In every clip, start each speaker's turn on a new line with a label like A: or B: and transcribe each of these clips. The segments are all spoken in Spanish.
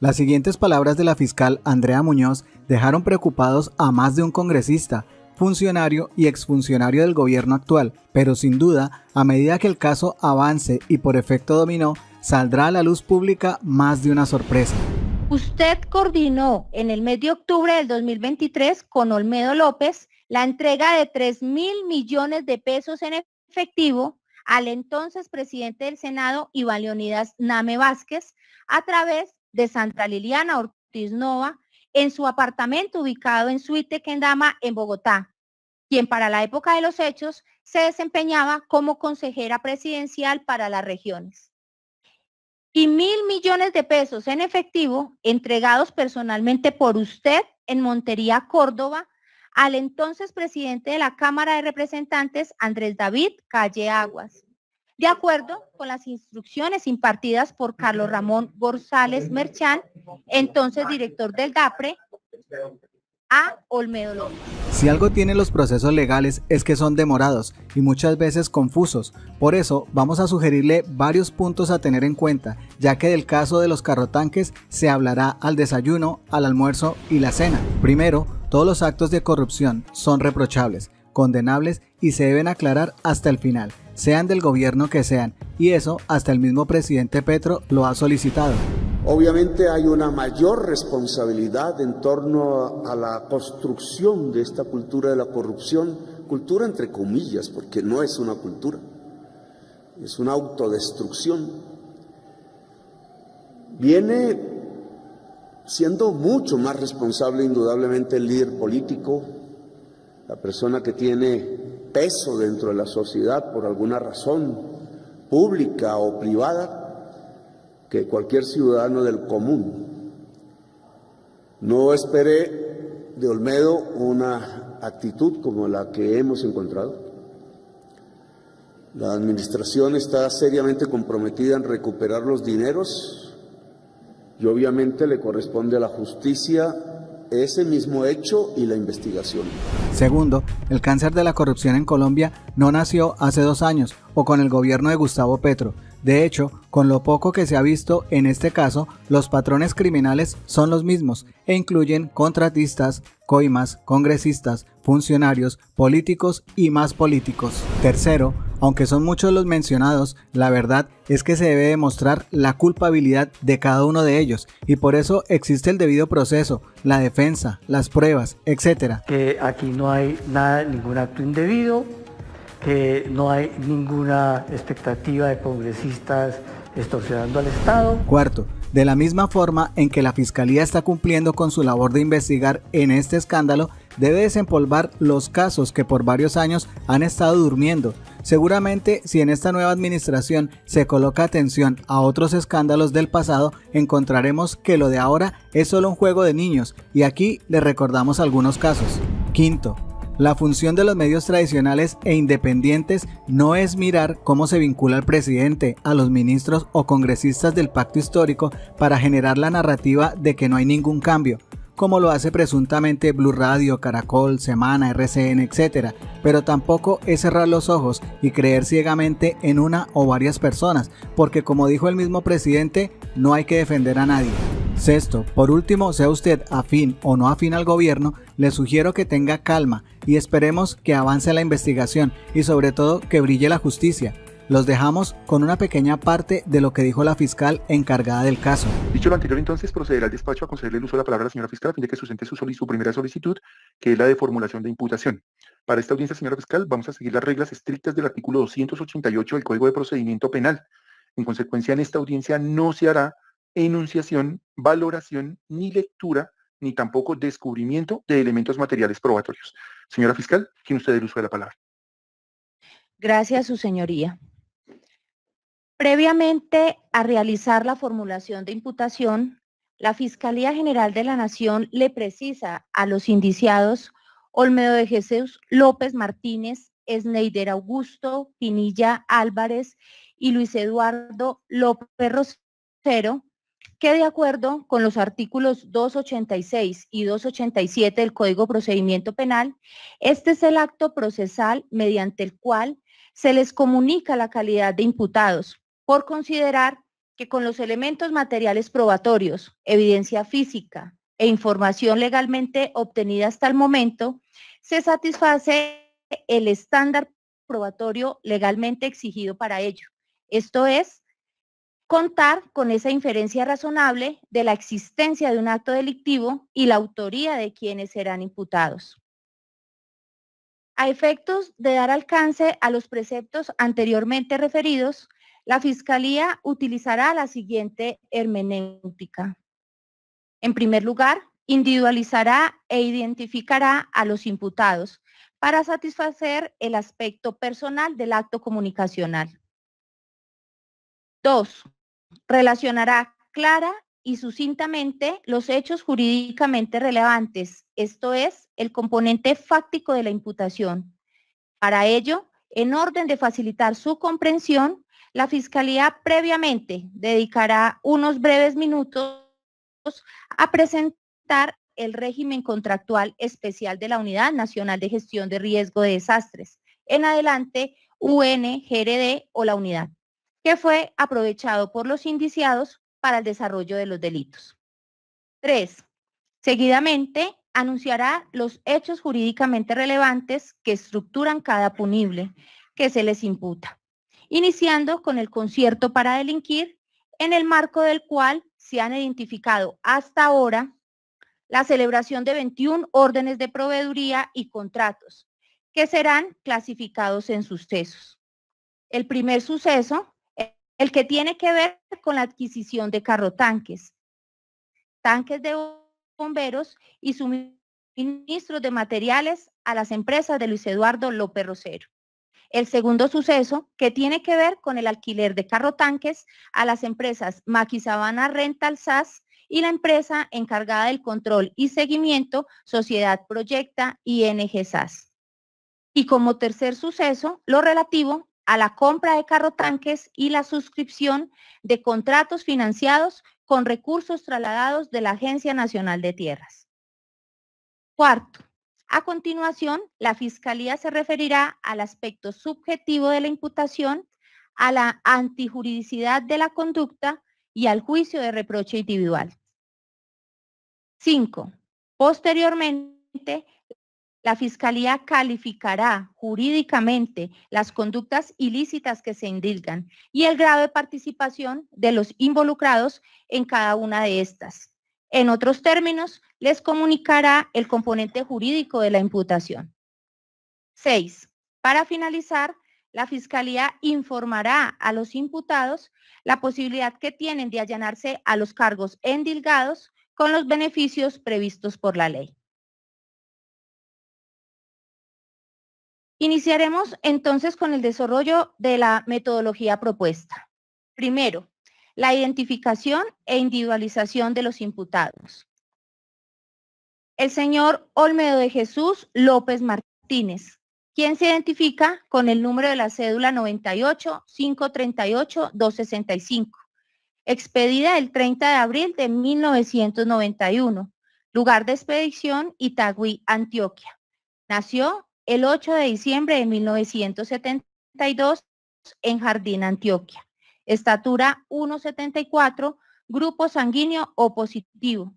A: Las siguientes palabras de la fiscal Andrea Muñoz dejaron preocupados a más de un congresista, funcionario y exfuncionario del gobierno actual, pero sin duda, a medida que el caso avance y por efecto dominó, saldrá a la luz pública más de una sorpresa.
B: Usted coordinó en el mes de octubre del 2023 con Olmedo López la entrega de 3 mil millones de pesos en efectivo al entonces presidente del Senado, Iván Leonidas Name Vázquez, a través de Santa Liliana Ortiz Nova en su apartamento ubicado en Suite Quendama en Bogotá, quien para la época de los hechos se desempeñaba como consejera presidencial para las regiones. Y mil millones de pesos en efectivo entregados personalmente por usted en Montería, Córdoba, al entonces presidente de la Cámara de Representantes, Andrés David Calle Aguas, de acuerdo con las instrucciones impartidas por Carlos Ramón González Merchán, entonces director del DAPRE, a Olmedo López.
A: Si algo tienen los procesos legales es que son demorados y muchas veces confusos. Por eso vamos a sugerirle varios puntos a tener en cuenta, ya que del caso de los carrotanques se hablará al desayuno, al almuerzo y la cena. Primero, todos los actos de corrupción son reprochables, condenables y se deben aclarar hasta el final sean del gobierno que sean, y eso hasta el mismo presidente Petro lo ha solicitado. Obviamente hay una mayor responsabilidad en torno a la construcción de esta
B: cultura de la corrupción, cultura entre comillas, porque no es una cultura, es una autodestrucción. Viene siendo mucho más responsable indudablemente el líder político, la persona que tiene peso dentro de la sociedad por alguna razón
A: pública o privada que cualquier ciudadano del común. No esperé de Olmedo una actitud como la que hemos encontrado. La administración
B: está seriamente comprometida en recuperar los dineros y obviamente le corresponde a la justicia ese mismo hecho y la investigación.
A: Segundo, el cáncer de la corrupción en Colombia no nació hace dos años o con el gobierno de Gustavo Petro. De hecho, con lo poco que se ha visto en este caso, los patrones criminales son los mismos e incluyen contratistas, coimas, congresistas, funcionarios, políticos y más políticos. Tercero, aunque son muchos los mencionados, la verdad es que se debe demostrar la culpabilidad de cada uno de ellos y por eso existe el debido proceso, la defensa, las pruebas, etcétera. Que aquí no hay nada, ningún acto indebido, que no hay ninguna expectativa de congresistas extorsionando al Estado. Cuarto, de la misma forma en que la Fiscalía está cumpliendo con su labor de investigar en este escándalo, debe desempolvar los casos que por varios años han estado durmiendo, Seguramente si en esta nueva administración se coloca atención a otros escándalos del pasado, encontraremos que lo de ahora es solo un juego de niños y aquí le recordamos algunos casos. Quinto, la función de los medios tradicionales e independientes no es mirar cómo se vincula al presidente, a los ministros o congresistas del pacto histórico para generar la narrativa de que no hay ningún cambio, como lo hace presuntamente Blue Radio, Caracol, Semana, RCN, etc. Pero tampoco es cerrar los ojos y creer ciegamente en una o varias personas, porque como dijo el mismo presidente, no hay que defender a nadie. Sexto, por último, sea usted afín o no afín al gobierno, le sugiero que tenga calma y esperemos que avance la investigación y sobre todo que brille la justicia, los dejamos con una pequeña parte de lo que dijo la fiscal encargada del caso. Dicho lo anterior, entonces
B: procederá al despacho a concederle el uso de la palabra a la señora fiscal a fin de que sustente su, su primera solicitud, que es la de formulación de imputación. Para esta audiencia, señora fiscal, vamos a seguir las reglas estrictas del artículo 288 del Código de Procedimiento Penal. En consecuencia, en esta audiencia no se hará enunciación, valoración, ni lectura, ni tampoco descubrimiento de elementos materiales probatorios. Señora fiscal, tiene usted el uso de la palabra. Gracias, su señoría. Previamente a realizar la formulación de imputación, la Fiscalía General de la Nación le precisa a los indiciados Olmedo de Jesús López Martínez, Sneider Augusto, Pinilla Álvarez y Luis Eduardo López Rosero, que de acuerdo con los artículos 286 y 287 del Código Procedimiento Penal, este es el acto procesal mediante el cual se les comunica la calidad de imputados, por considerar que con los elementos materiales probatorios, evidencia física e información legalmente obtenida hasta el momento, se satisface el estándar probatorio legalmente exigido para ello. Esto es, contar con esa inferencia razonable de la existencia de un acto delictivo y la autoría de quienes serán imputados. A efectos de dar alcance a los preceptos anteriormente referidos, la Fiscalía utilizará la siguiente hermenéutica. En primer lugar, individualizará e identificará a los imputados para satisfacer el aspecto personal del acto comunicacional. Dos, relacionará clara y sucintamente los hechos jurídicamente relevantes, esto es, el componente fáctico de la imputación. Para ello, en orden de facilitar su comprensión, la Fiscalía previamente dedicará unos breves minutos a presentar el régimen contractual especial de la Unidad Nacional de Gestión de Riesgo de Desastres, en adelante UNGRD o la unidad, que fue aprovechado por los indiciados para el desarrollo de los delitos. 3. Seguidamente, anunciará los hechos jurídicamente relevantes que estructuran cada punible que se les imputa iniciando con el concierto para delinquir, en el marco del cual se han identificado hasta ahora la celebración de 21 órdenes de proveeduría y contratos, que serán clasificados en sucesos. El primer suceso, el que tiene que ver con la adquisición de carrotanques, tanques de bomberos y suministros de materiales a las empresas de Luis Eduardo López Rosero. El segundo suceso, que tiene que ver con el alquiler de carro tanques a las empresas Maquisabana Rental SAS y la empresa encargada del control y seguimiento Sociedad Proyecta ING SAS. Y como tercer suceso, lo relativo a la compra de carro tanques y la suscripción de contratos financiados con recursos trasladados de la Agencia Nacional de Tierras. Cuarto, a continuación, la Fiscalía se referirá al aspecto subjetivo de la imputación, a la antijuridicidad de la conducta y al juicio de reproche individual. 5. Posteriormente, la Fiscalía calificará jurídicamente las conductas ilícitas que se indilgan y el grado de participación de los involucrados en cada una de estas. En otros términos, les comunicará el componente jurídico de la imputación. 6. Para finalizar, la Fiscalía informará a los imputados la posibilidad que tienen de allanarse a los cargos endilgados con los beneficios previstos por la ley. Iniciaremos entonces con el desarrollo de la metodología propuesta. Primero, la identificación e individualización de los imputados. El señor Olmedo de Jesús López Martínez, quien se identifica con el número de la cédula 98-538-265, expedida el 30 de abril de 1991, lugar de expedición Itagüí, Antioquia. Nació el 8 de diciembre de 1972 en Jardín, Antioquia estatura 1,74, grupo sanguíneo O positivo,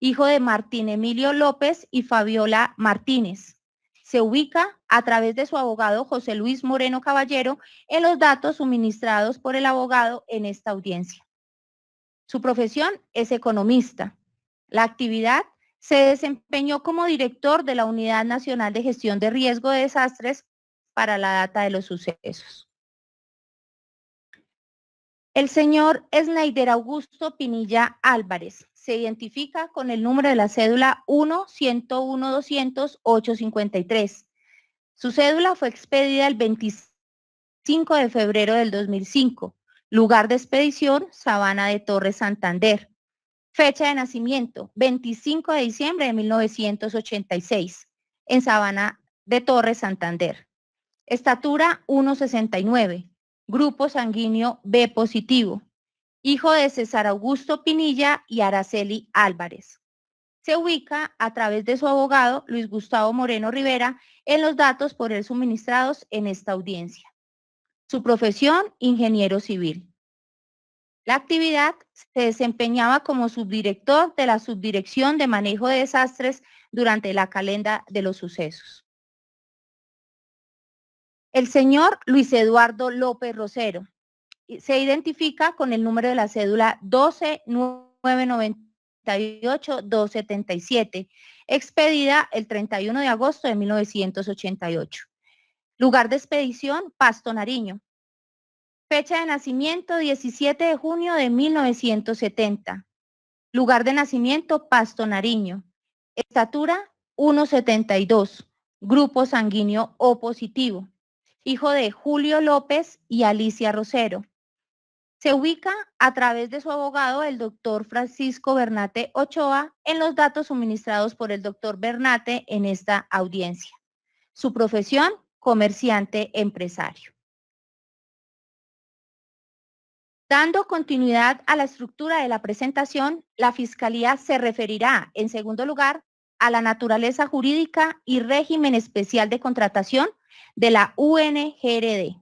B: hijo de Martín Emilio López y Fabiola Martínez. Se ubica a través de su abogado José Luis Moreno Caballero en los datos suministrados por el abogado en esta audiencia. Su profesión es economista. La actividad se desempeñó como director de la Unidad Nacional de Gestión de Riesgo de Desastres para la data de los sucesos. El señor Snyder Augusto Pinilla Álvarez se identifica con el número de la cédula 1-101-200-853. Su cédula fue expedida el 25 de febrero del 2005. Lugar de expedición, Sabana de Torres, Santander. Fecha de nacimiento, 25 de diciembre de 1986, en Sabana de Torres, Santander. Estatura, 169 grupo sanguíneo B positivo, hijo de César Augusto Pinilla y Araceli Álvarez. Se ubica a través de su abogado Luis Gustavo Moreno Rivera en los datos por él suministrados en esta audiencia. Su profesión, ingeniero civil. La actividad se desempeñaba como subdirector de la Subdirección de Manejo de Desastres durante la calenda de los sucesos. El señor Luis Eduardo López Rosero se identifica con el número de la cédula 12998-277, expedida el 31 de agosto de 1988. Lugar de expedición, Pasto Nariño. Fecha de nacimiento, 17 de junio de 1970. Lugar de nacimiento, Pasto Nariño. Estatura, 1,72. Grupo sanguíneo O positivo hijo de Julio López y Alicia Rosero. Se ubica a través de su abogado, el doctor Francisco Bernate Ochoa, en los datos suministrados por el doctor Bernate en esta audiencia. Su profesión, comerciante empresario. Dando continuidad a la estructura de la presentación, la Fiscalía se referirá, en segundo lugar, a la naturaleza jurídica y régimen especial de contratación de la UNGRD.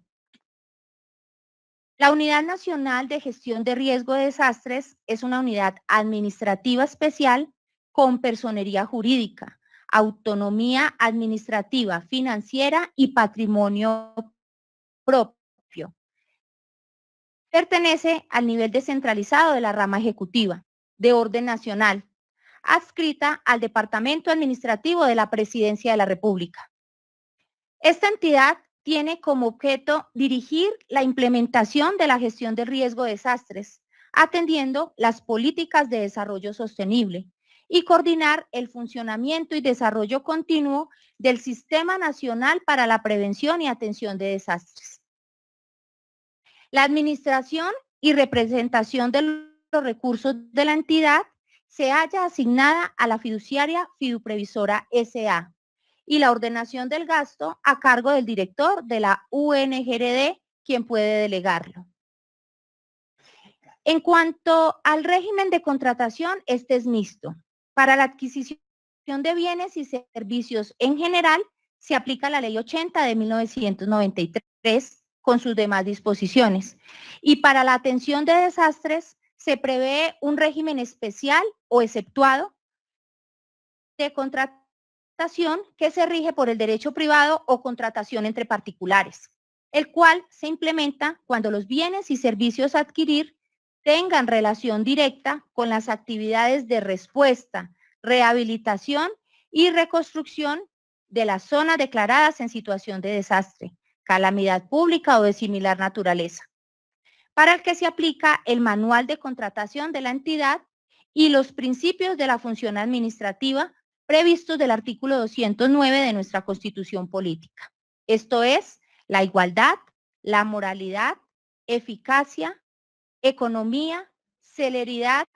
B: La Unidad Nacional de Gestión de Riesgo de Desastres es una unidad administrativa especial con personería jurídica, autonomía administrativa, financiera y patrimonio propio. Pertenece al nivel descentralizado de la rama ejecutiva, de orden nacional, adscrita al Departamento Administrativo de la Presidencia de la República. Esta entidad tiene como objeto dirigir la implementación de la gestión de riesgo de desastres, atendiendo las políticas de desarrollo sostenible y coordinar el funcionamiento y desarrollo continuo del Sistema Nacional para la Prevención y Atención de Desastres. La administración y representación de los recursos de la entidad se halla asignada a la fiduciaria Fiduprevisora SA, y la ordenación del gasto a cargo del director de la UNGRD, quien puede delegarlo. En cuanto al régimen de contratación, este es mixto. Para la adquisición de bienes y servicios en general, se aplica la Ley 80 de 1993 con sus demás disposiciones. Y para la atención de desastres, se prevé un régimen especial o exceptuado de contratación que se rige por el derecho privado o contratación entre particulares, el cual se implementa cuando los bienes y servicios a adquirir tengan relación directa con las actividades de respuesta, rehabilitación y reconstrucción de las zonas declaradas en situación de desastre, calamidad pública o de similar naturaleza, para el que se aplica el manual de contratación de la entidad y los principios de la función administrativa previstos del artículo 209 de nuestra Constitución Política. Esto es la igualdad, la moralidad, eficacia, economía, celeridad,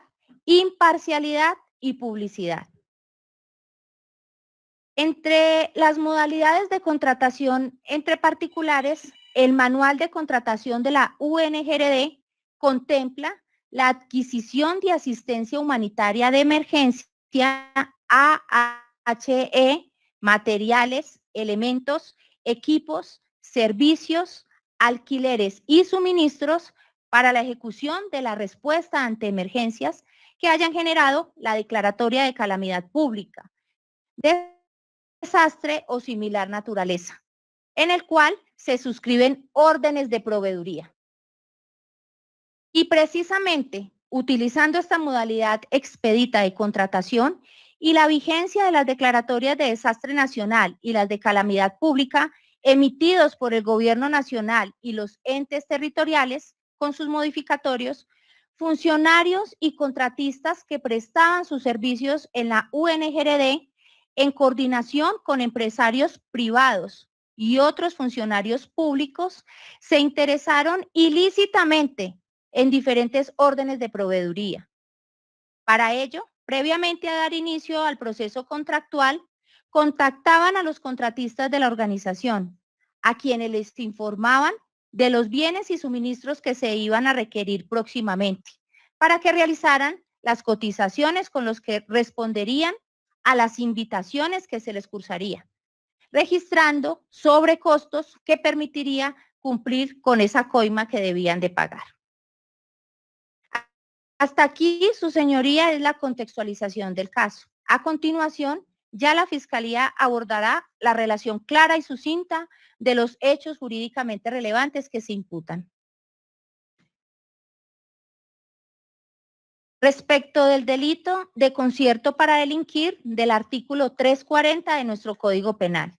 B: imparcialidad y publicidad. Entre las modalidades de contratación entre particulares, el manual de contratación de la UNGRD contempla la adquisición de asistencia humanitaria de emergencia AHE, materiales, elementos, equipos, servicios, alquileres y suministros para la ejecución de la respuesta ante emergencias que hayan generado la declaratoria de calamidad pública, desastre o similar naturaleza, en el cual se suscriben órdenes de proveeduría. Y precisamente utilizando esta modalidad expedita de contratación y la vigencia de las declaratorias de desastre nacional y las de calamidad pública emitidos por el Gobierno Nacional y los entes territoriales con sus modificatorios, funcionarios y contratistas que prestaban sus servicios en la UNGRD en coordinación con empresarios privados y otros funcionarios públicos se interesaron ilícitamente en diferentes órdenes de proveeduría. Para ello, previamente a dar inicio al proceso contractual, contactaban a los contratistas de la organización, a quienes les informaban de los bienes y suministros que se iban a requerir próximamente, para que realizaran las cotizaciones con los que responderían a las invitaciones que se les cursaría, registrando costos que permitiría cumplir con esa coima que debían de pagar. Hasta aquí, su señoría, es la contextualización del caso. A continuación, ya la Fiscalía abordará la relación clara y sucinta de los hechos jurídicamente relevantes que se imputan. Respecto del delito de concierto para delinquir del artículo 340 de nuestro Código Penal.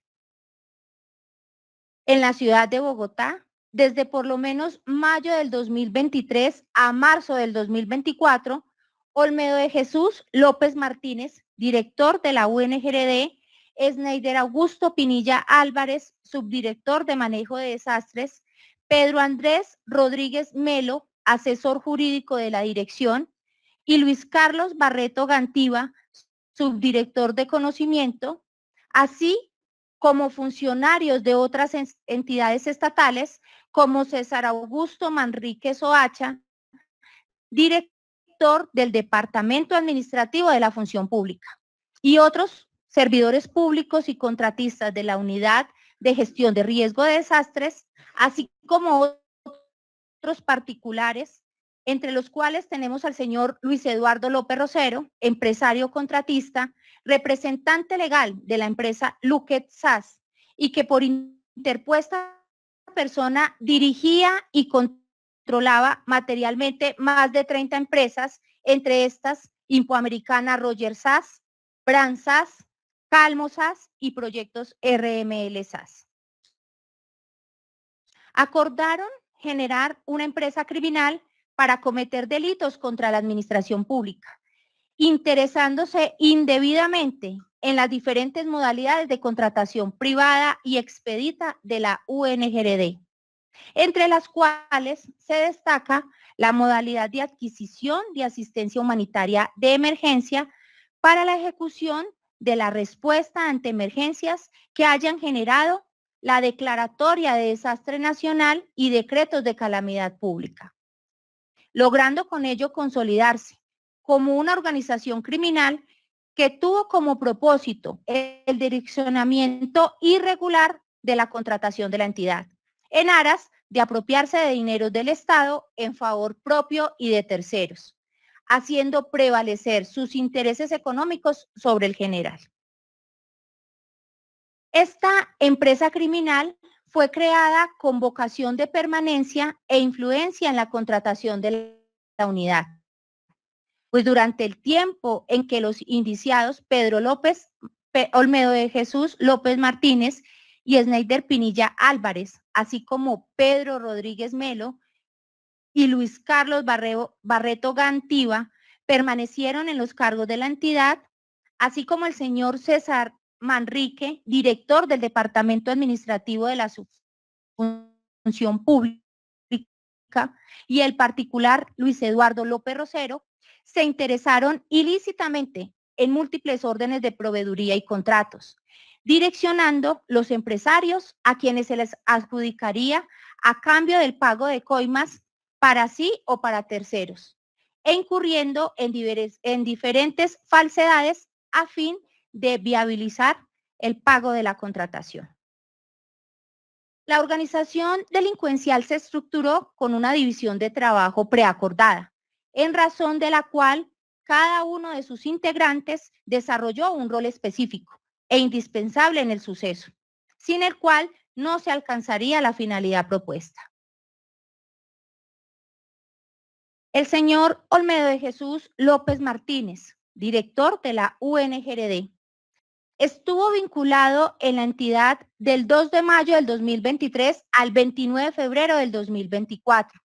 B: En la ciudad de Bogotá, desde por lo menos mayo del 2023 a marzo del 2024, Olmedo de Jesús López Martínez, director de la UNGRD, Sneider Augusto Pinilla Álvarez, subdirector de manejo de desastres, Pedro Andrés Rodríguez Melo, asesor jurídico de la dirección, y Luis Carlos Barreto Gantiva, subdirector de conocimiento, así como funcionarios de otras entidades estatales como César Augusto Manrique Soacha, director del Departamento Administrativo de la Función Pública, y otros servidores públicos y contratistas de la Unidad de Gestión de Riesgo de Desastres, así como otros particulares, entre los cuales tenemos al señor Luis Eduardo López Rosero, empresario contratista, representante legal de la empresa Luquet SAS, y que por interpuesta persona dirigía y controlaba materialmente más de 30 empresas, entre estas Impoamericana Roger SAS, Brand SAS, Calmo SAS y proyectos RML SAS. Acordaron generar una empresa criminal para cometer delitos contra la administración pública, interesándose indebidamente en las diferentes modalidades de contratación privada y expedita de la UNGRD, entre las cuales se destaca la modalidad de adquisición de asistencia humanitaria de emergencia para la ejecución de la respuesta ante emergencias que hayan generado la Declaratoria de Desastre Nacional y decretos de calamidad pública, logrando con ello consolidarse como una organización criminal que tuvo como propósito el direccionamiento irregular de la contratación de la entidad, en aras de apropiarse de dinero del Estado en favor propio y de terceros, haciendo prevalecer sus intereses económicos sobre el general. Esta empresa criminal fue creada con vocación de permanencia e influencia en la contratación de la unidad, pues durante el tiempo en que los indiciados Pedro López Olmedo de Jesús López Martínez y Sneider Pinilla Álvarez, así como Pedro Rodríguez Melo y Luis Carlos Barreto Gantiva, permanecieron en los cargos de la entidad, así como el señor César Manrique, director del Departamento Administrativo de la Función Pública, y el particular Luis Eduardo López Rosero, se interesaron ilícitamente en múltiples órdenes de proveeduría y contratos, direccionando los empresarios a quienes se les adjudicaría a cambio del pago de coimas para sí o para terceros, e incurriendo en, en diferentes falsedades a fin de viabilizar el pago de la contratación. La organización delincuencial se estructuró con una división de trabajo preacordada, en razón de la cual cada uno de sus integrantes desarrolló un rol específico e indispensable en el suceso, sin el cual no se alcanzaría la finalidad propuesta. El señor Olmedo de Jesús López Martínez, director de la UNGRD, estuvo vinculado en la entidad del 2 de mayo del 2023 al 29 de febrero del 2024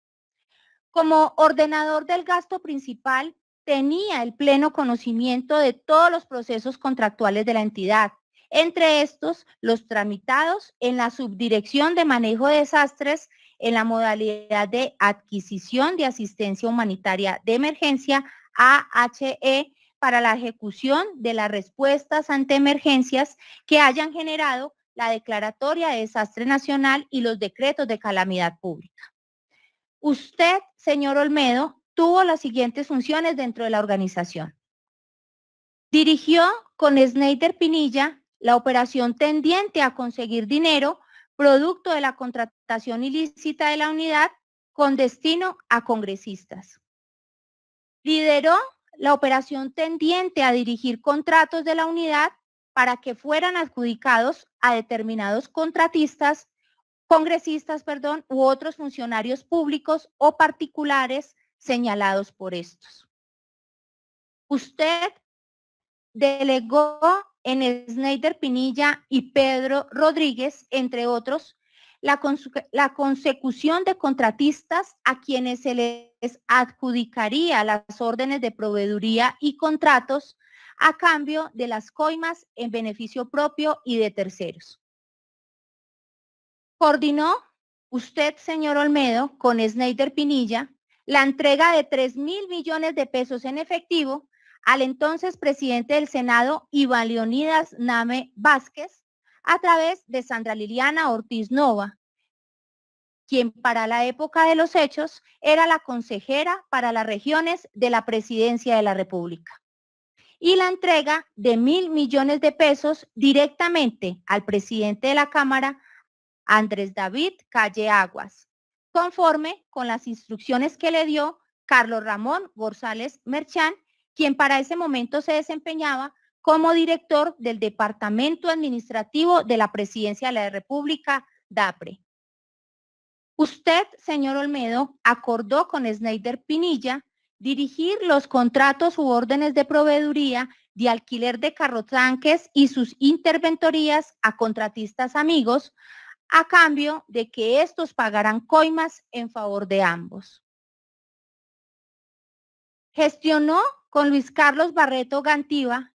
B: como ordenador del gasto principal, tenía el pleno conocimiento de todos los procesos contractuales de la entidad, entre estos los tramitados en la subdirección de manejo de desastres en la modalidad de adquisición de asistencia humanitaria de emergencia AHE para la ejecución de las respuestas ante emergencias que hayan generado la declaratoria de desastre nacional y los decretos de calamidad pública. Usted, señor Olmedo, tuvo las siguientes funciones dentro de la organización. Dirigió con Snyder Pinilla la operación tendiente a conseguir dinero producto de la contratación ilícita de la unidad con destino a congresistas. Lideró la operación tendiente a dirigir contratos de la unidad para que fueran adjudicados a determinados contratistas congresistas, perdón, u otros funcionarios públicos o particulares señalados por estos. Usted delegó en Snyder Pinilla y Pedro Rodríguez, entre otros, la, consecución de contratistas a quienes se les adjudicaría las órdenes de proveeduría y contratos a cambio de las coimas en beneficio propio y de terceros coordinó usted, señor Olmedo, con Snyder Pinilla, la entrega de 3 mil millones de pesos en efectivo al entonces presidente del Senado, Iván Leonidas Name Vázquez, a través de Sandra Liliana Ortiz Nova, quien para la época de los hechos era la consejera para las regiones de la presidencia de la República. Y la entrega de mil millones de pesos directamente al presidente de la Cámara, Andrés David Calle Aguas, conforme con las instrucciones que le dio Carlos Ramón González Merchán, quien para ese momento se desempeñaba como director del Departamento Administrativo de la Presidencia de la República, DAPRE. Usted, señor Olmedo, acordó con Snyder Pinilla dirigir los contratos u órdenes de proveeduría de alquiler de carrozanques y sus interventorías a contratistas amigos, a cambio de que estos pagarán coimas en favor de ambos. Gestionó con Luis Carlos Barreto Gantiva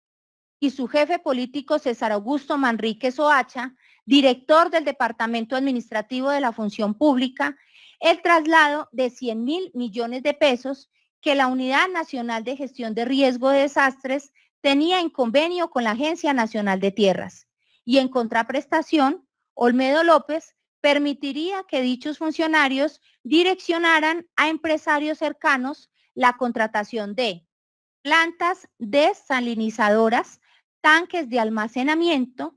B: y su jefe político César Augusto Manrique Soacha, director del Departamento Administrativo de la Función Pública, el traslado de 100 mil millones de pesos que la Unidad Nacional de Gestión de Riesgo de Desastres tenía en convenio con la Agencia Nacional de Tierras y en contraprestación Olmedo López, permitiría que dichos funcionarios direccionaran a empresarios cercanos la contratación de plantas desalinizadoras, tanques de almacenamiento,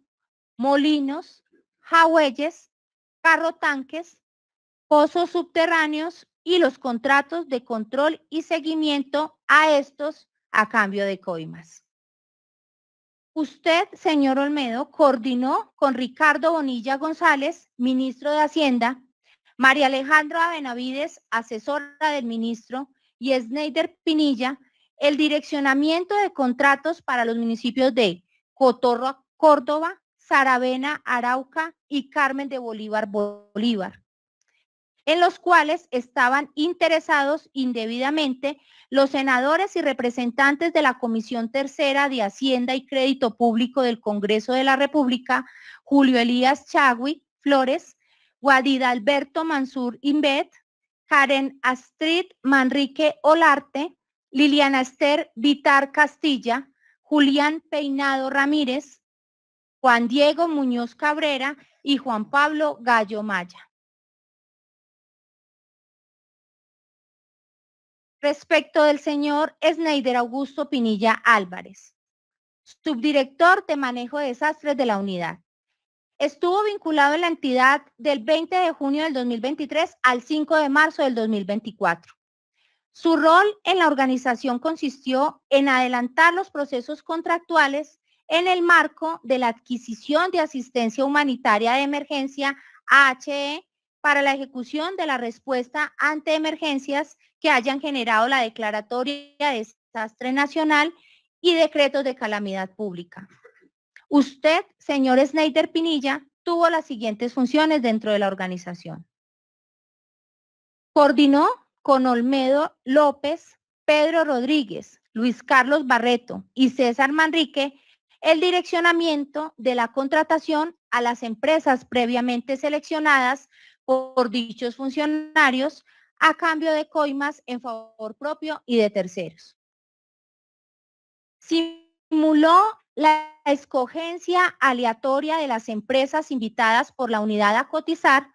B: molinos, carro tanques, pozos subterráneos y los contratos de control y seguimiento a estos a cambio de coimas. Usted, señor Olmedo, coordinó con Ricardo Bonilla González, ministro de Hacienda, María Alejandra Benavides, asesora del ministro, y Sneider Pinilla, el direccionamiento de contratos para los municipios de Cotorro, Córdoba, Saravena, Arauca y Carmen de Bolívar, Bolívar en los cuales estaban interesados indebidamente los senadores y representantes de la Comisión Tercera de Hacienda y Crédito Público del Congreso de la República, Julio Elías Chagui Flores, Guadid Alberto Mansur Inbet, Karen Astrid Manrique Olarte, Liliana Esther Vitar Castilla, Julián Peinado Ramírez, Juan Diego Muñoz Cabrera y Juan Pablo Gallo Maya. Respecto del señor Schneider Augusto Pinilla Álvarez, subdirector de manejo de desastres de la unidad. Estuvo vinculado en la entidad del 20 de junio del 2023 al 5 de marzo del 2024. Su rol en la organización consistió en adelantar los procesos contractuales en el marco de la adquisición de asistencia humanitaria de emergencia AHE para la ejecución de la respuesta ante emergencias que hayan generado la declaratoria de desastre nacional y decretos de calamidad pública. Usted, señor Snyder Pinilla, tuvo las siguientes funciones dentro de la organización. Coordinó con Olmedo López, Pedro Rodríguez, Luis Carlos Barreto y César Manrique el direccionamiento de la contratación a las empresas previamente seleccionadas por dichos funcionarios a cambio de coimas en favor propio y de terceros. Simuló la escogencia aleatoria de las empresas invitadas por la unidad a cotizar,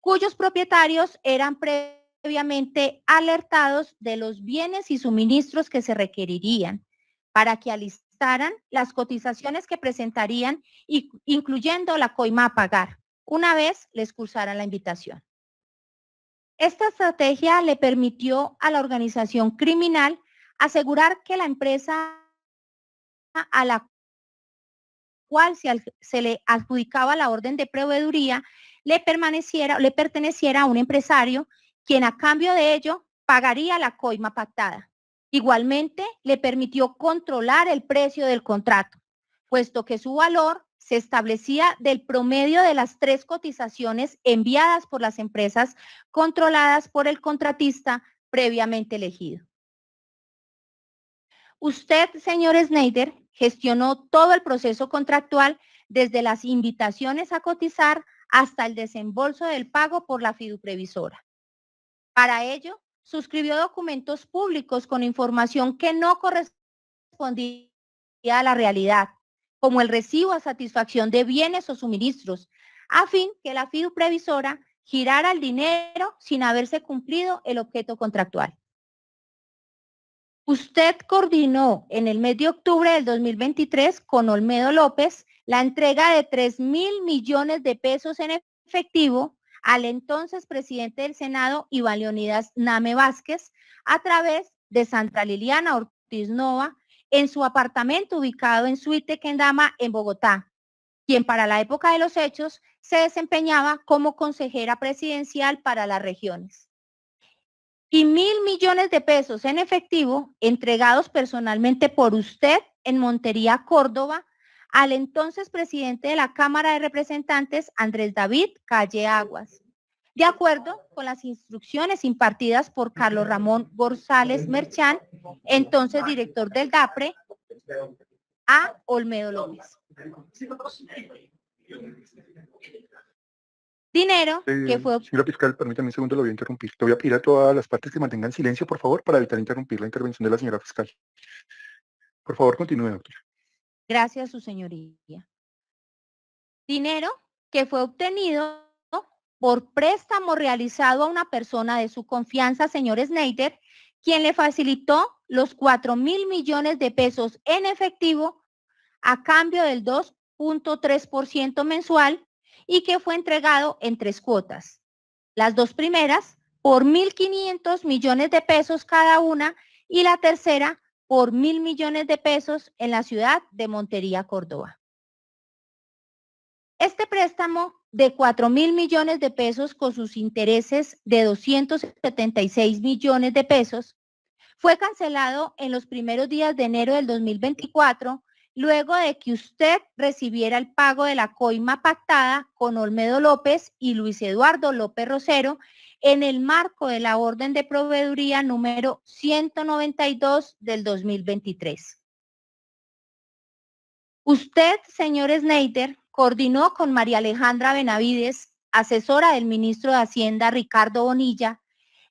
B: cuyos propietarios eran previamente alertados de los bienes y suministros que se requerirían para que alistaran las cotizaciones que presentarían, incluyendo la coima a pagar, una vez les cursaran la invitación. Esta estrategia le permitió a la organización criminal asegurar que la empresa a la cual se, le adjudicaba la orden de proveeduría le, permaneciera, le perteneciera a un empresario quien a cambio de ello pagaría la coima pactada. Igualmente, le permitió controlar el precio del contrato, puesto que su valor se establecía del promedio de las tres cotizaciones enviadas por las empresas controladas por el contratista previamente elegido. Usted, señor Sneider, gestionó todo el proceso contractual desde las invitaciones a cotizar hasta el desembolso del pago por la Previsora. Para ello, suscribió documentos públicos con información que no correspondía a la realidad como el recibo a satisfacción de bienes o suministros, a fin que la FIU previsora girara el dinero sin haberse cumplido el objeto contractual. Usted coordinó en el mes de octubre del 2023 con Olmedo López la entrega de 3 mil millones de pesos en efectivo al entonces presidente del Senado, Iván Leonidas Name Vázquez, a través de Santa Liliana Ortiz Nova, en su apartamento ubicado en Suite Kendama, en Bogotá, quien para la época de los hechos se desempeñaba como consejera presidencial para las regiones. Y mil millones de pesos en efectivo entregados personalmente por usted en Montería, Córdoba, al entonces presidente de la Cámara de Representantes, Andrés David Calle Aguas, de acuerdo con las instrucciones impartidas por Carlos Ramón González Merchán, entonces director del DAPRE, a Olmedo López. Dinero eh, que fue... Señora fiscal, permítame un segundo, lo voy a interrumpir. Te voy a pedir a todas las partes que mantengan silencio, por favor, para evitar interrumpir la intervención de la señora fiscal. Por favor, continúe, doctor. Gracias, su señoría. Dinero que fue obtenido por préstamo realizado a una persona de su confianza, señor Snyder, quien le facilitó los 4 mil millones de pesos en efectivo a cambio del 2.3% mensual y que fue entregado en tres cuotas. Las dos primeras por 1.500 millones de pesos cada una y la tercera por mil millones de pesos en la ciudad de Montería, Córdoba. Este préstamo de 4 mil millones de pesos con sus intereses de 276 millones de pesos, fue cancelado en los primeros días de enero del 2024, luego de que usted recibiera el pago de la coima pactada con Olmedo López y Luis Eduardo López Rosero en el marco de la orden de proveeduría número 192 del 2023. Usted, señor Sneider, coordinó con María Alejandra Benavides, asesora del ministro de Hacienda Ricardo Bonilla,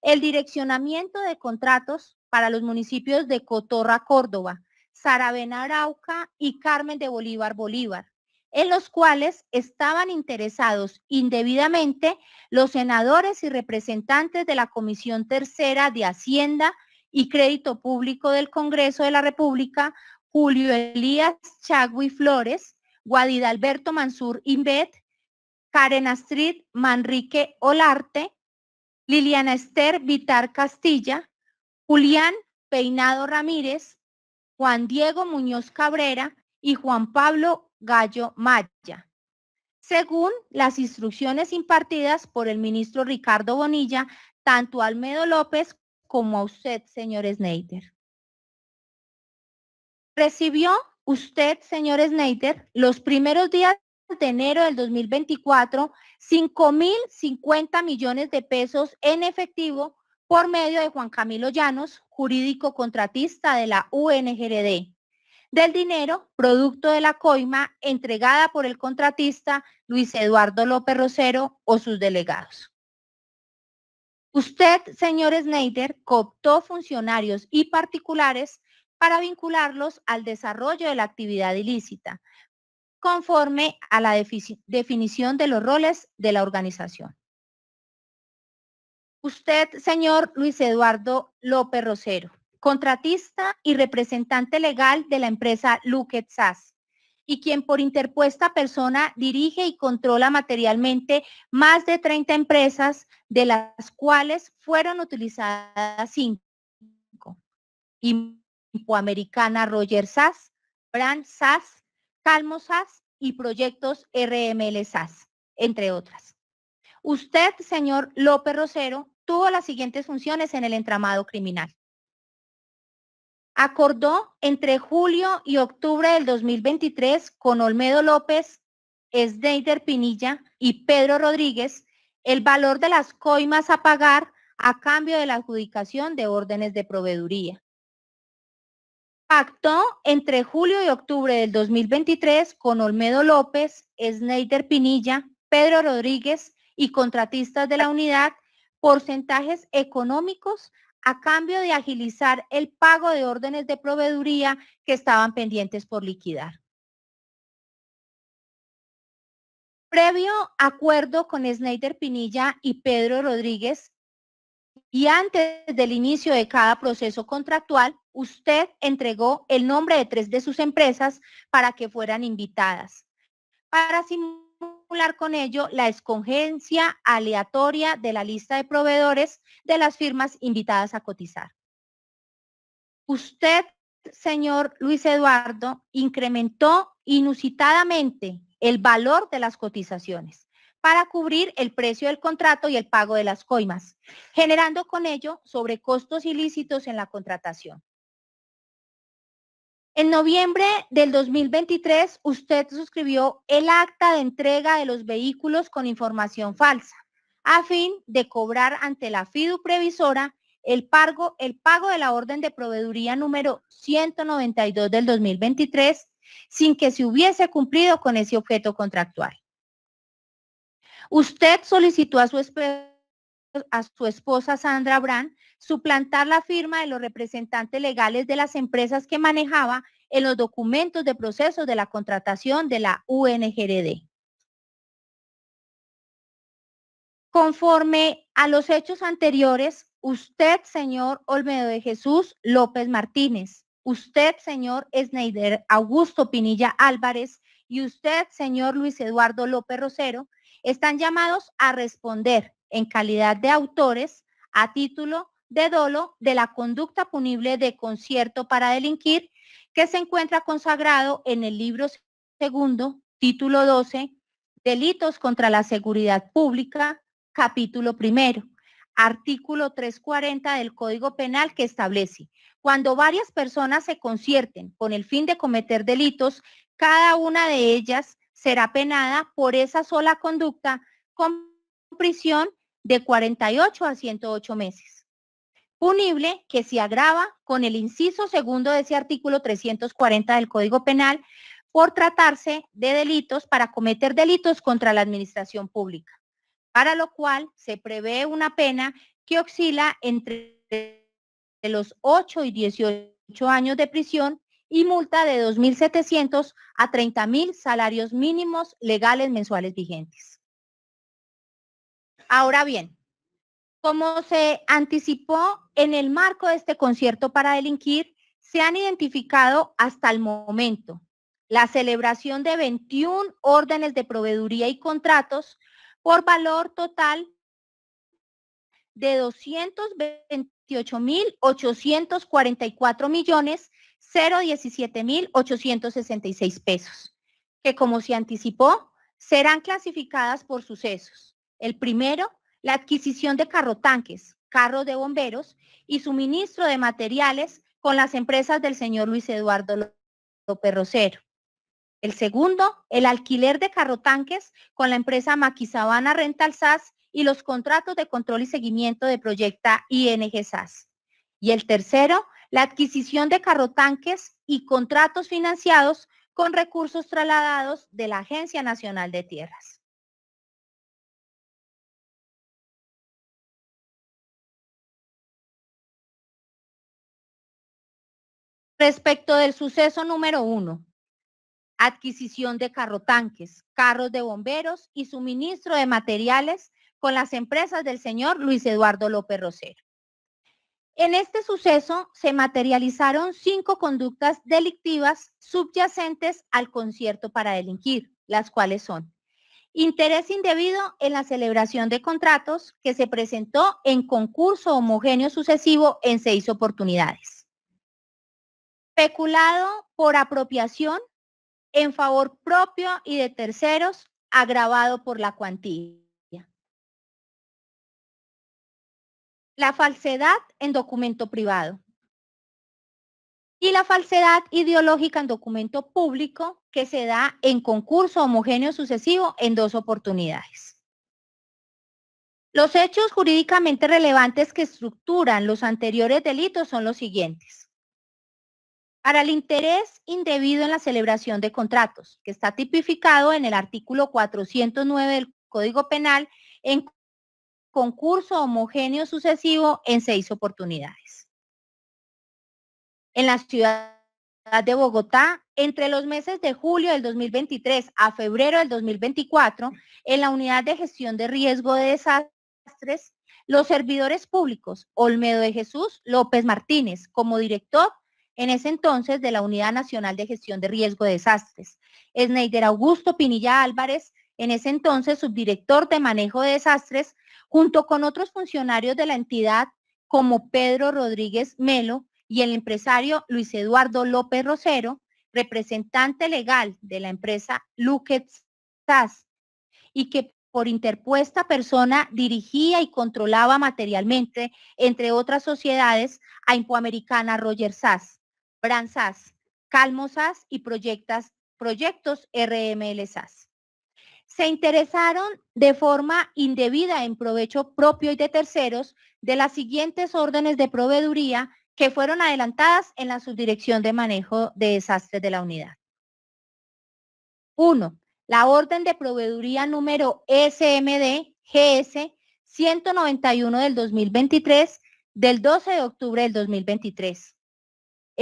B: el direccionamiento de contratos para los municipios de Cotorra, Córdoba, Saravena, Arauca y Carmen de Bolívar, Bolívar, en los cuales estaban interesados indebidamente los senadores y representantes de la Comisión Tercera de Hacienda y Crédito Público del Congreso de la República, Julio Elías Chagui Flores, Guadidalberto Alberto Mansur Inbet, Karen Astrid Manrique Olarte, Liliana Esther Vitar Castilla, Julián Peinado Ramírez, Juan Diego Muñoz Cabrera y Juan Pablo Gallo Maya, según las instrucciones impartidas por el ministro Ricardo Bonilla, tanto Almedo López como a usted, señor Snyder. Recibió usted, señor Snyder, los primeros días de enero del 2024, 5.050 millones de pesos en efectivo por medio de Juan Camilo Llanos, jurídico contratista de la UNGRD. Del dinero, producto de la coima entregada por el contratista Luis Eduardo López Rosero o sus delegados. Usted, señor Snyder, cooptó funcionarios y particulares para vincularlos al desarrollo de la actividad ilícita, conforme a la definición de los roles de la organización. Usted, señor Luis Eduardo López Rosero, contratista y representante legal de la empresa Luke SAS, y quien por interpuesta persona dirige y controla materialmente más de 30 empresas, de las cuales fueron utilizadas 5 y Americana Roger SAS, Brand SAS, Calmo SAS y proyectos RML SAS, entre otras. Usted, señor López Rosero, tuvo las siguientes funciones en el entramado criminal. Acordó entre julio y octubre del 2023 con Olmedo López, Sneider Pinilla y Pedro Rodríguez el valor de las coimas a pagar a cambio de la adjudicación de órdenes de proveeduría. Actó entre julio y octubre del 2023 con Olmedo López, Sneider Pinilla, Pedro Rodríguez y contratistas de la unidad porcentajes económicos a cambio de agilizar el pago de órdenes de proveeduría que estaban pendientes por liquidar. Previo acuerdo con Sneider Pinilla y Pedro Rodríguez y antes del inicio de cada proceso contractual, usted entregó el nombre de tres de sus empresas para que fueran invitadas, para simular con ello la escogencia aleatoria de la lista de proveedores de las firmas invitadas a cotizar. Usted, señor Luis Eduardo, incrementó inusitadamente el valor de las cotizaciones para cubrir el precio del contrato y el pago de las coimas, generando con ello sobrecostos ilícitos en la contratación. En noviembre del 2023, usted suscribió el acta de entrega de los vehículos con información falsa, a fin de cobrar ante la FIDU previsora el pago, el pago de la orden de proveeduría número 192 del 2023, sin que se hubiese cumplido con ese objeto contractual. Usted solicitó a su a su esposa Sandra Brand suplantar la firma de los representantes legales de las empresas que manejaba en los documentos de proceso de la contratación de la UNGRD. Conforme a los hechos anteriores, usted, señor Olmedo de Jesús López Martínez, usted, señor Sneider Augusto Pinilla Álvarez y usted, señor Luis Eduardo López Rosero, están llamados a responder en calidad de autores a título de dolo de la conducta punible de concierto para delinquir que se encuentra consagrado en el libro segundo, título 12, Delitos contra la Seguridad Pública, capítulo primero, artículo 340 del Código Penal que establece, cuando varias personas se concierten con el fin de cometer delitos, cada una de ellas será penada por esa sola conducta con prisión de 48 a 108 meses. Punible que se agrava con el inciso segundo de ese artículo 340 del Código Penal por tratarse de delitos para cometer delitos contra la administración pública, para lo cual se prevé una pena que oscila entre los 8 y 18 años de prisión y multa de 2.700 a 30.000 salarios mínimos legales mensuales vigentes. Ahora bien, como se anticipó en el marco de este concierto para delinquir, se han identificado hasta el momento la celebración de 21 órdenes de proveeduría y contratos por valor total de 228,844,017,866 millones pesos, que como se anticipó, serán clasificadas por sucesos el primero, la adquisición de carrotanques, carros de bomberos y suministro de materiales con las empresas del señor Luis Eduardo López Rosero. El segundo, el alquiler de carrotanques con la empresa Maquisabana Rental SAS y los contratos de control y seguimiento de proyecta ING SAS. Y el tercero, la adquisición de carrotanques y contratos financiados con recursos trasladados de la Agencia Nacional de Tierras. Respecto del suceso número uno, adquisición de tanques, carros de bomberos y suministro de materiales con las empresas del señor Luis Eduardo López Rosero. En este suceso se materializaron cinco conductas delictivas subyacentes al concierto para delinquir, las cuales son interés indebido en la celebración de contratos que se presentó en concurso homogéneo sucesivo en seis oportunidades Peculado por apropiación en favor propio y de terceros, agravado por la cuantía. La falsedad en documento privado. Y la falsedad ideológica en documento público que se da en concurso homogéneo sucesivo en dos oportunidades. Los hechos jurídicamente relevantes que estructuran los anteriores delitos son los siguientes para el interés indebido en la celebración de contratos, que está tipificado en el artículo 409 del Código Penal en concurso homogéneo sucesivo en seis oportunidades. En la ciudad de Bogotá, entre los meses de julio del 2023 a febrero del 2024, en la unidad de gestión de riesgo de desastres, los servidores públicos Olmedo de Jesús López Martínez como director en ese entonces de la Unidad Nacional de Gestión de Riesgo de Desastres. Sneider Augusto Pinilla Álvarez, en ese entonces subdirector de manejo de desastres, junto con otros funcionarios de la entidad como Pedro Rodríguez Melo y el empresario Luis Eduardo López Rosero, representante legal de la empresa Luque SAS, y que por interpuesta persona dirigía y controlaba materialmente, entre otras sociedades, a Impoamericana Roger SAS. Bransas, Calmosas y proyectos RML SAS. Se interesaron de forma indebida en provecho propio y de terceros de las siguientes órdenes de proveeduría que fueron adelantadas en la subdirección de manejo de desastres de la unidad. 1. La orden de proveeduría número SMD GS 191 del 2023 del 12 de octubre del 2023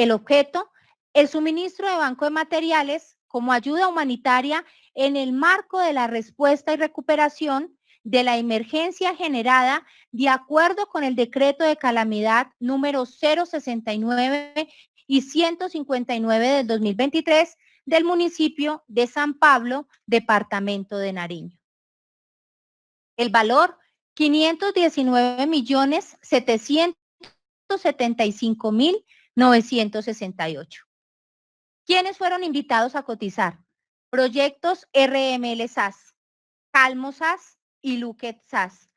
B: el objeto, el suministro de banco de materiales como ayuda humanitaria en el marco de la respuesta y recuperación de la emergencia generada de acuerdo con el decreto de calamidad número 069 y 159 del 2023 del municipio de San Pablo, departamento de Nariño. El valor, 519 millones 775 mil 968. ¿Quiénes fueron invitados a cotizar? Proyectos RML SAS, Calmo SAS y Luquet SAS,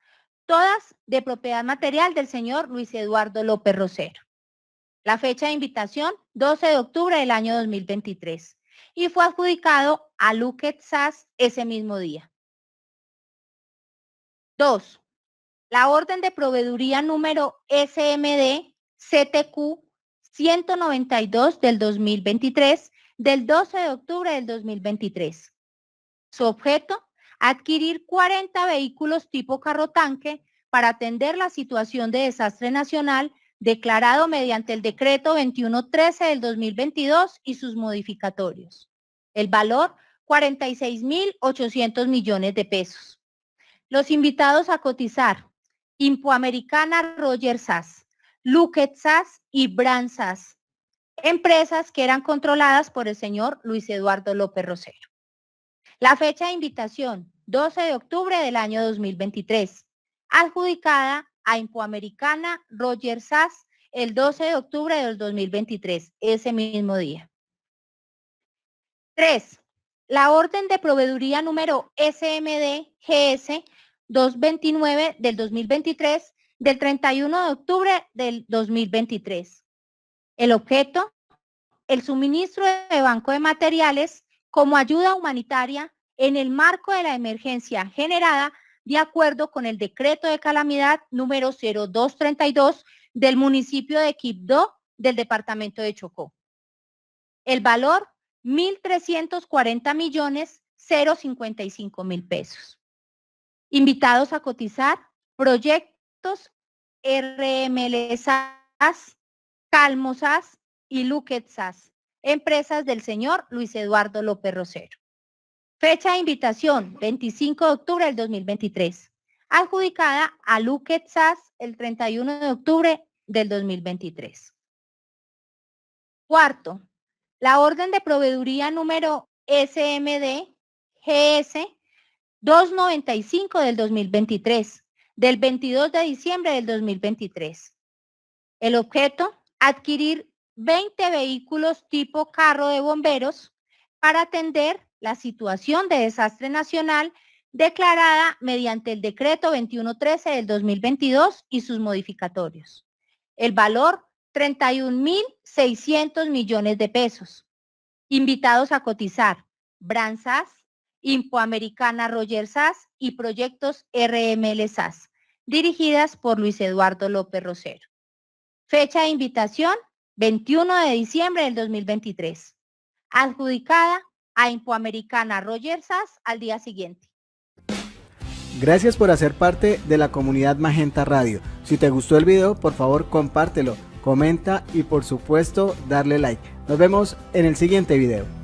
B: todas de propiedad material del señor Luis Eduardo López Rosero. La fecha de invitación, 12 de octubre del año 2023, y fue adjudicado a Luquet SAS ese mismo día. 2. La orden de proveeduría número SMD CTQ 192 del 2023 del 12 de octubre del 2023. Su objeto, adquirir 40 vehículos tipo carro tanque para atender la situación de desastre nacional declarado mediante el decreto 2113 del 2022 y sus modificatorios. El valor, 46.800 millones de pesos. Los invitados a cotizar, Impoamericana Roger Sass, Luquetzas y Branzas, empresas que eran controladas por el señor Luis Eduardo López Rosero. La fecha de invitación, 12 de octubre del año 2023, adjudicada a Infoamericana Roger Sass el 12 de octubre del 2023, ese mismo día. 3. La orden de proveeduría número SMD GS 229 del 2023 del 31 de octubre del 2023. El objeto, el suministro de banco de materiales como ayuda humanitaria en el marco de la emergencia generada de acuerdo con el decreto de calamidad número 0232 del municipio de Quibdó del departamento de Chocó. El valor, 1.340 millones cinco mil pesos. Invitados a cotizar, proyecto productos RMLSAS, Calmosas y Luquetsas, empresas del señor Luis Eduardo López Rosero. Fecha de invitación, 25 de octubre del 2023. Adjudicada a Luquetsas el 31 de octubre del 2023. Cuarto, la orden de proveeduría número SMD GS 295 del 2023 del 22 de diciembre del 2023. El objeto, adquirir 20 vehículos tipo carro de bomberos para atender la situación de desastre nacional declarada mediante el decreto 2113 del 2022 y sus modificatorios. El valor, 31.600 millones de pesos. Invitados a cotizar, Branzas, Impoamericana Roger SAS y proyectos RML SAS, dirigidas por Luis Eduardo López Rosero. Fecha de invitación, 21 de diciembre del 2023. Adjudicada a Impoamericana Roger SAS al día siguiente.
A: Gracias por hacer parte de la comunidad Magenta Radio. Si te gustó el video, por favor compártelo, comenta y por supuesto darle like. Nos vemos en el siguiente video.